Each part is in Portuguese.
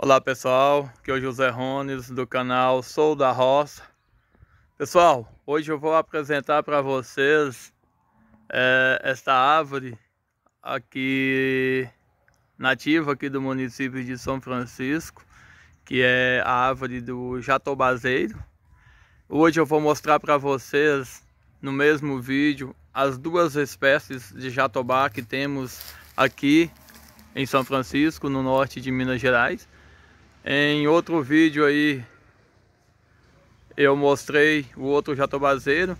Olá pessoal, aqui é o José Rones do canal Sou da Roça. Pessoal, hoje eu vou apresentar para vocês é, esta árvore aqui nativa aqui do município de São Francisco, que é a árvore do jatobazeiro. Hoje eu vou mostrar para vocês no mesmo vídeo as duas espécies de jatobá que temos aqui em São Francisco, no norte de Minas Gerais. Em outro vídeo aí eu mostrei o outro jatobazeiro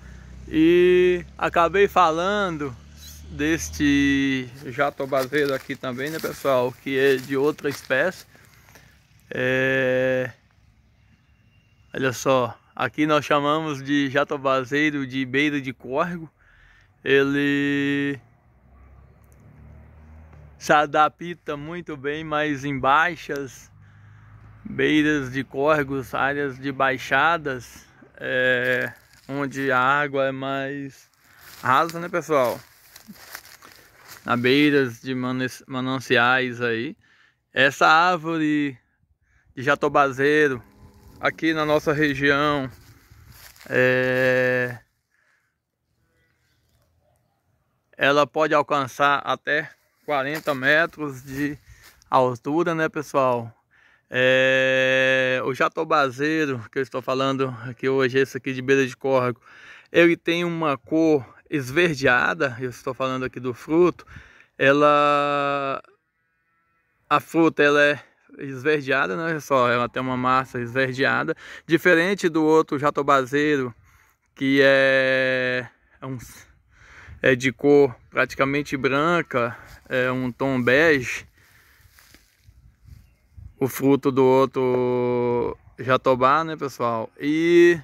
e acabei falando deste jatobazeiro aqui também, né pessoal, que é de outra espécie. É... Olha só, aqui nós chamamos de jatobazeiro de beira de córrego. Ele se adapta muito bem, mas em baixas beiras de córregos, áreas de baixadas, é, onde a água é mais rasa, né, pessoal? Na beiras de mananciais aí. Essa árvore de jatobazeiro aqui na nossa região é, ela pode alcançar até 40 metros de altura, né, pessoal? É, o jatobazeiro que eu estou falando aqui hoje, esse aqui de beira de córrego, ele tem uma cor esverdeada, eu estou falando aqui do fruto, ela a fruta ela é esverdeada, né? Só ela tem uma massa esverdeada, diferente do outro jatobazeiro que é, é, um, é de cor praticamente branca, é um tom bege o fruto do outro jatobá, né, pessoal? E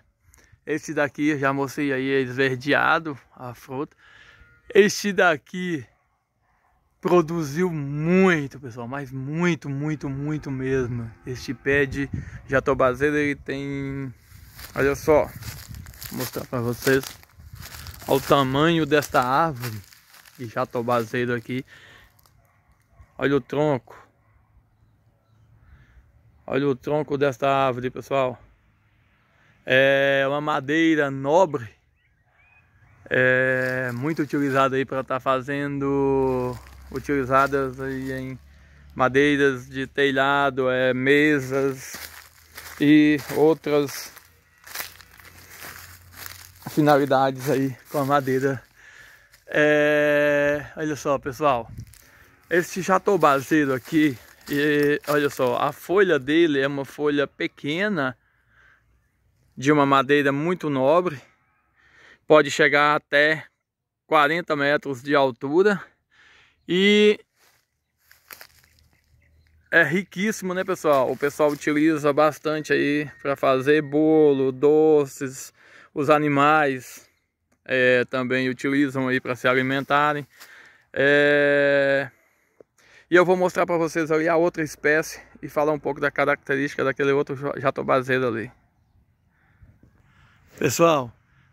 esse daqui, já mostrei aí, é esverdeado a fruta. Este daqui produziu muito, pessoal, mas muito, muito, muito mesmo. Este pé de jatobazeira, ele tem... Olha só, vou mostrar para vocês. o tamanho desta árvore de jatobazeiro aqui. Olha o tronco. Olha o tronco desta árvore, pessoal. É uma madeira nobre. É muito utilizada aí para estar tá fazendo... Utilizadas aí em madeiras de telhado, é, mesas e outras finalidades aí com a madeira. É, olha só, pessoal. Este jatobazeiro aqui e olha só, a folha dele é uma folha pequena, de uma madeira muito nobre. Pode chegar até 40 metros de altura. E é riquíssimo, né, pessoal? O pessoal utiliza bastante aí para fazer bolo, doces. Os animais é, também utilizam aí para se alimentarem. É... E eu vou mostrar para vocês ali a outra espécie e falar um pouco da característica daquele outro jatobazeiro ali. Pessoal,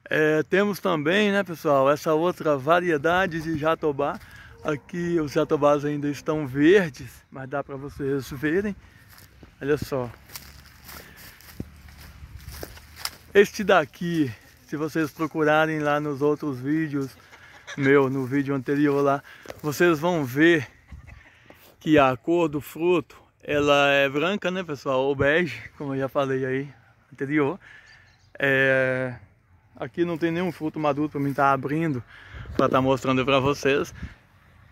é, temos também, né pessoal, essa outra variedade de jatobá. Aqui os jatobás ainda estão verdes, mas dá para vocês verem. Olha só. Este daqui, se vocês procurarem lá nos outros vídeos, meu, no vídeo anterior lá, vocês vão ver que a cor do fruto ela é branca, né, pessoal? Ou bege, como eu já falei aí anterior. É... Aqui não tem nenhum fruto maduro para mim estar tá abrindo, para estar tá mostrando para vocês.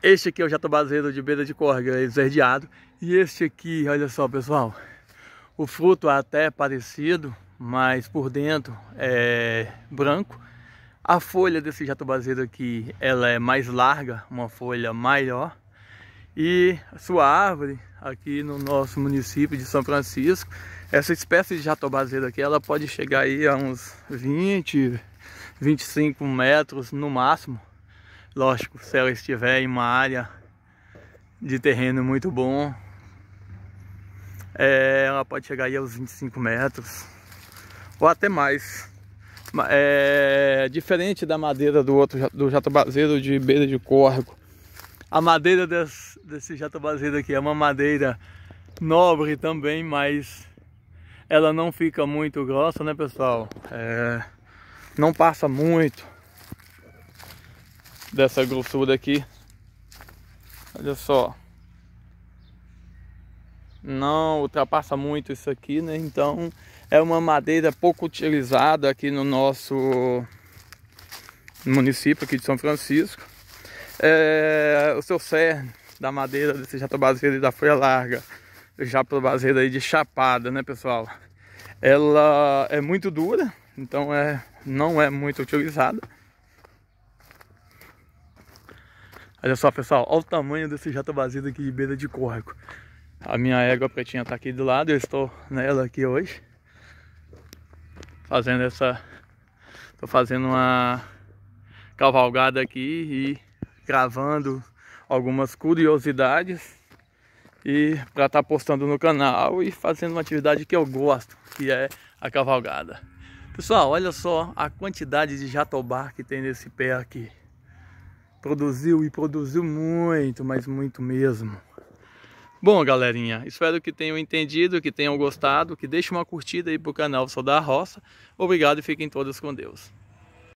Este aqui é o jatobazeiro de beira de corga, é esverdeado. E este aqui, olha só, pessoal. O fruto é até parecido, mas por dentro é branco. A folha desse jatobazeiro aqui, ela é mais larga, uma folha maior e sua árvore aqui no nosso município de São Francisco. Essa espécie de jatobazeira aqui, ela pode chegar aí a uns 20, 25 metros no máximo. Lógico, se ela estiver em uma área de terreno muito bom, é, ela pode chegar aí aos 25 metros ou até mais. É, diferente da madeira do outro do jatobazeiro de beira de córrego, a madeira dessa desse jatabazeiro aqui. É uma madeira nobre também, mas ela não fica muito grossa, né, pessoal? É... não passa muito dessa grossura aqui. Olha só. Não ultrapassa muito isso aqui, né? Então é uma madeira pouco utilizada aqui no nosso município aqui de São Francisco. É... o seu cerne da madeira desse jatobazeiro da folha larga, jatobazeiro aí de chapada, né, pessoal? Ela é muito dura, então é, não é muito utilizada. Olha só, pessoal, olha o tamanho desse jatobazeiro aqui de beira de córrego. A minha égua pretinha tá aqui do lado, eu estou nela aqui hoje. Fazendo essa... Tô fazendo uma cavalgada aqui e gravando algumas curiosidades e para estar tá postando no canal e fazendo uma atividade que eu gosto, que é a cavalgada. Pessoal, olha só a quantidade de jatobá que tem nesse pé aqui. Produziu e produziu muito, mas muito mesmo. Bom, galerinha, espero que tenham entendido, que tenham gostado, que deixe uma curtida aí pro canal Sou da Roça. Obrigado e fiquem todos com Deus.